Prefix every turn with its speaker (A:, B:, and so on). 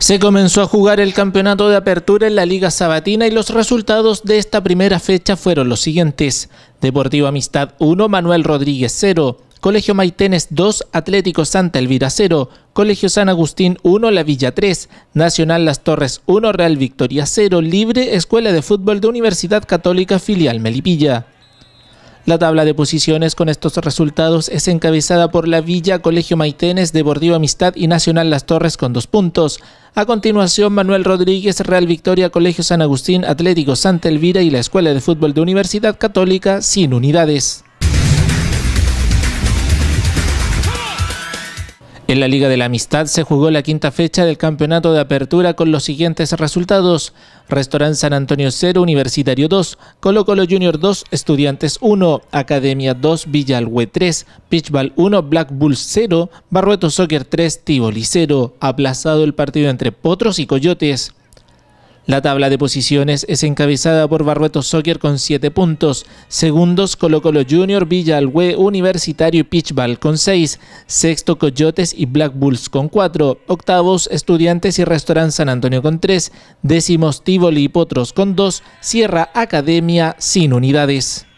A: Se comenzó a jugar el campeonato de apertura en la Liga Sabatina y los resultados de esta primera fecha fueron los siguientes. Deportivo Amistad 1, Manuel Rodríguez 0, Colegio Maitenes 2, Atlético Santa Elvira 0, Colegio San Agustín 1, La Villa 3, Nacional Las Torres 1, Real Victoria 0, Libre, Escuela de Fútbol de Universidad Católica Filial Melipilla. La tabla de posiciones con estos resultados es encabezada por la Villa, Colegio Maitenes, de Deportivo Amistad y Nacional Las Torres con dos puntos. A continuación, Manuel Rodríguez, Real Victoria, Colegio San Agustín, Atlético Santa Elvira y la Escuela de Fútbol de Universidad Católica sin unidades. En la Liga de la Amistad se jugó la quinta fecha del campeonato de apertura con los siguientes resultados. Restaurant San Antonio 0, Universitario 2, Colo Colo Junior 2, Estudiantes 1, Academia 2, Villalhue 3, Pitchball 1, Black Bulls 0, Barrueto Soccer 3, Tivoli 0. Aplazado el partido entre Potros y Coyotes. La tabla de posiciones es encabezada por Barrueto Soccer con 7 puntos, segundos Colo Colo Junior, Villa Alhue, Universitario y Pitchball con 6, sexto Coyotes y Black Bulls con 4, octavos Estudiantes y Restaurant San Antonio con 3, décimos Tivoli y Potros con 2, Sierra Academia sin unidades.